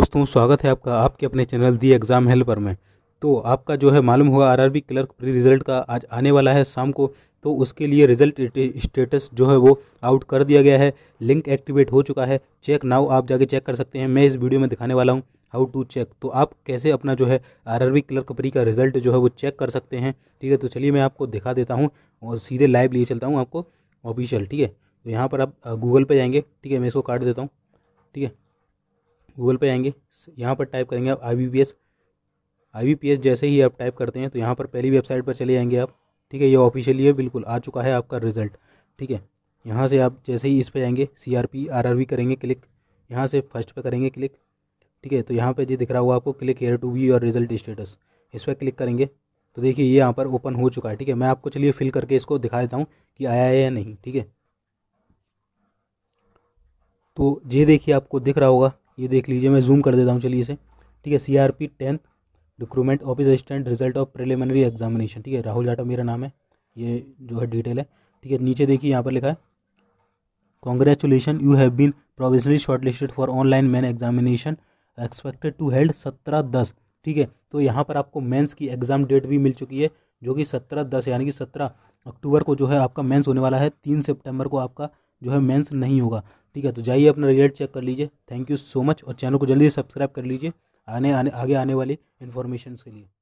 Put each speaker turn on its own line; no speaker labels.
दोस्तों स्वागत है आपका आपके अपने चैनल दी एग्ज़ाम हेल्पर में तो आपका जो है मालूम हुआ आरआरबी क्लर्क प्री रिजल्ट का आज आने वाला है शाम को तो उसके लिए रिजल्ट स्टेटस जो है वो आउट कर दिया गया है लिंक एक्टिवेट हो चुका है चेक नाउ आप जाके चेक कर सकते हैं मैं इस वीडियो में दिखाने वाला हूँ हाउ टू चेक तो आप कैसे अपना जो है आर क्लर्क प्री का रिजल्ट जो है वो चेक कर सकते हैं ठीक है तो चलिए मैं आपको दिखा देता हूँ और सीधे लाइव लिए चलता हूँ आपको ऑफिशियल ठीक है तो यहाँ पर आप गूगल पर जाएंगे ठीक है मैं इसको काट देता हूँ ठीक है गूगल पे जाएंगे यहाँ पर टाइप करेंगे आप I B P S I P S जैसे ही आप टाइप करते हैं तो यहाँ पर पहली वेबसाइट पर चले जाएंगे आप ठीक है ये ऑफिशियली है बिल्कुल आ चुका है आपका रिजल्ट ठीक है यहाँ से आप जैसे ही इस पर आएंगे C R P R R V करेंगे क्लिक यहाँ से फर्स्ट पर करेंगे क्लिक ठीक है तो यहाँ पर जो दिख रहा होगा आपको क्लिक एयर टू वी और रिजल्ट स्टेटस इस पर क्लिक करेंगे तो देखिए ये यहाँ पर ओपन हो चुका है ठीक है मैं आपको चलिए फिल करके इसको दिखा देता हूँ कि आया है या नहीं ठीक है तो ये देखिए आपको दिख रहा होगा ये देख लीजिए मैं जूम कर देता हूँ चलिए इसे ठीक है C R P tenth recruitment office assistant result of preliminary examination ठीक है राहुल जाटा मेरा नाम है ये जो है डिटेल है ठीक है नीचे देखिए यहाँ पर लिखा है congratulation you have been provisionally shortlisted for online main examination expected to held सत्रह दस ठीक है तो यहाँ पर आपको मेंस की एग्ज़ाम डेट भी मिल चुकी है जो कि सत्रह दस यानी कि सत्रह अक्टूबर को जो है आपका मेंस होने वाला है तीन सितंबर को आपका जो है मेंस नहीं होगा ठीक है तो जाइए अपना रिजल्ट चेक कर लीजिए थैंक यू सो मच और चैनल को जल्दी सब्सक्राइब कर लीजिए आने आने आगे आने वाली इन्फॉर्मेशन के लिए